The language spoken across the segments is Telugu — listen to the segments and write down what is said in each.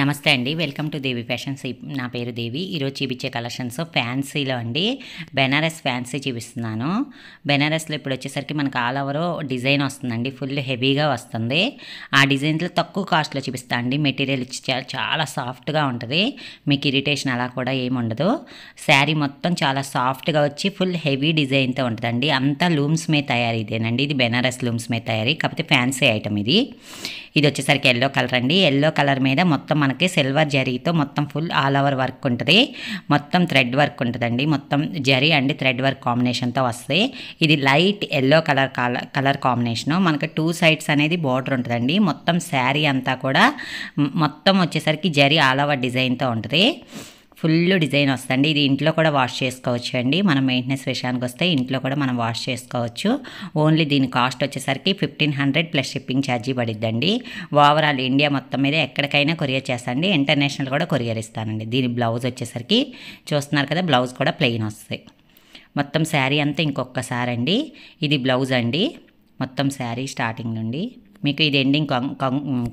నమస్తే అండి వెల్కమ్ టు దేవి ఫ్యాషన్స్ నా పేరు దేవి ఈరోజు చూపించే కలెక్షన్స్ ఫ్యాన్సీలో అండి బెనారస్ ఫ్యాన్సీ చూపిస్తున్నాను బెనారస్లో ఇప్పుడు వచ్చేసరికి మనకు ఆల్ ఓవర్ డిజైన్ వస్తుందండి ఫుల్ హెవీగా వస్తుంది ఆ డిజైన్స్లో తక్కువ కాస్ట్లో చూపిస్తా అండి మెటీరియల్ చాలా సాఫ్ట్గా ఉంటుంది మీకు ఇరిటేషన్ అలా కూడా ఏమి ఉండదు శారీ మొత్తం చాలా సాఫ్ట్గా వచ్చి ఫుల్ హెవీ డిజైన్తో ఉంటుందండి అంతా లూమ్స్ మీద తయారీ ఇదేనండి ఇది బెనారస్ లూమ్స్ మీద తయారీ కాకపోతే ఫ్యాన్సీ ఐటమ్ ఇది ఇది వచ్చేసరికి ఎల్లో కలర్ అండి ఎల్లో కలర్ మీద మొత్తం మనకి సిల్వర్ జరీతో మొత్తం ఫుల్ ఆల్ ఓవర్ వర్క్ ఉంటుంది మొత్తం థ్రెడ్ వర్క్ ఉంటుందండి మొత్తం జరీ అండ్ థ్రెడ్ వర్క్ కాంబినేషన్తో వస్తాయి ఇది light yellow colour colour combination మనకి టూ సైడ్స్ అనేది బార్డర్ ఉంటుందండి మొత్తం శారీ అంతా కూడా మొత్తం వచ్చేసరికి జరీ ఆల్ ఓవర్ డిజైన్తో ఉంటుంది ఫుల్ డిజైన్ వస్తుంది ఇది ఇంట్లో కూడా వాష్ చేసుకోవచ్చు అండి మనం మెయింటెనెన్స్ విషయానికి వస్తే ఇంట్లో కూడా మనం వాష్ చేసుకోవచ్చు ఓన్లీ దీని కాస్ట్ వచ్చేసరికి ఫిఫ్టీన్ హండ్రెడ్ ప్లస్ షిప్పింగ్ ఛార్జీ పడిద్దండి ఓవరాల్ ఇండియా మొత్తం మీద ఎక్కడికైనా కొరియర్ చేస్తాండి ఇంటర్నేషనల్ కూడా కొరియర్ ఇస్తానండి దీని బ్లౌజ్ వచ్చేసరికి చూస్తున్నారు కదా బ్లౌజ్ కూడా ప్లెయిన్ వస్తాయి మొత్తం శారీ అంతా ఇంకొకసారి అండి ఇది బ్లౌజ్ అండి మొత్తం శారీ స్టార్టింగ్ నుండి మీకు ఇది ఎండింగ్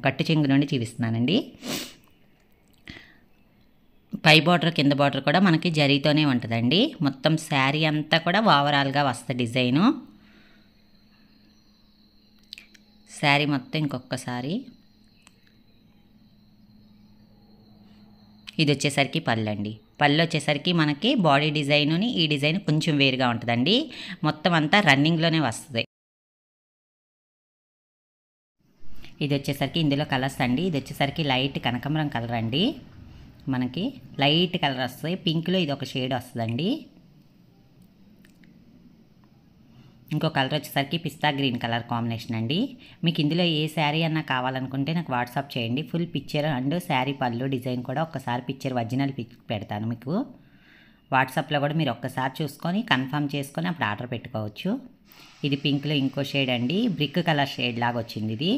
కట్టు చెంగు నుండి చూపిస్తున్నానండి పై బార్డర్ కింద బార్డర్ కూడా మనకి జరీతోనే ఉంటుందండి మొత్తం శారీ అంతా కూడా ఓవరాల్గా వస్తుంది డిజైను శారీ మొత్తం ఇంకొకసారి ఇది వచ్చేసరికి పళ్ళు అండి పళ్ళు వచ్చేసరికి మనకి బాడీ డిజైనుని ఈ డిజైన్ కొంచెం వేరుగా ఉంటుందండి మొత్తం అంతా రన్నింగ్లోనే వస్తుంది ఇది వచ్చేసరికి ఇందులో కలర్స్ అండి ఇది వచ్చేసరికి లైట్ కనకమరం కలర్ అండి మనకి లైట్ కలర్ వస్తుంది పింక్లో ఇది ఒక షేడ్ వస్తుందండి ఇంకో కలర్ వచ్చేసరికి పిస్తా గ్రీన్ కలర్ కాంబినేషన్ అండి మీకు ఇందులో ఏ శారీ అన్నా కావాలనుకుంటే నాకు వాట్సాప్ చేయండి ఫుల్ పిక్చర్ అండ్ శారీ పళ్ళు డిజైన్ కూడా ఒక్కసారి పిక్చర్ ఒరిజినల్ పిక్ పెడతాను మీకు వాట్సాప్లో కూడా మీరు ఒక్కసారి చూసుకొని కన్ఫర్మ్ చేసుకొని అప్పుడు ఆర్డర్ పెట్టుకోవచ్చు ఇది పింక్లో ఇంకో షేడ్ అండి బ్రిక్ కలర్ షేడ్ లాగా వచ్చింది ఇది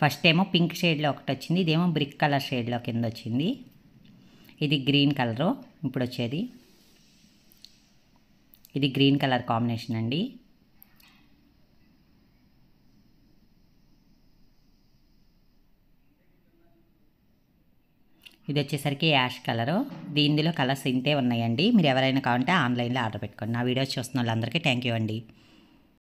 ఫస్ట్ ఏమో పింక్ షేడ్లో ఒకటి వచ్చింది ఇదేమో బ్రిక్ కలర్ షేడ్లో కింద వచ్చింది ఇది గ్రీన్ కలరు ఇప్పుడు వచ్చేది ఇది గ్రీన్ కలర్ కాంబినేషన్ అండి ఇది వచ్చేసరికి యాష్ కలరు దీనిలో కలర్స్ ఇంతే ఉన్నాయండి మీరు ఎవరైనా కావాలంటే ఆన్లైన్లో ఆర్డర్ పెట్టుకోండి నా వీడియోస్ చూస్తున్న వాళ్ళందరికీ థ్యాంక్ యూ అండి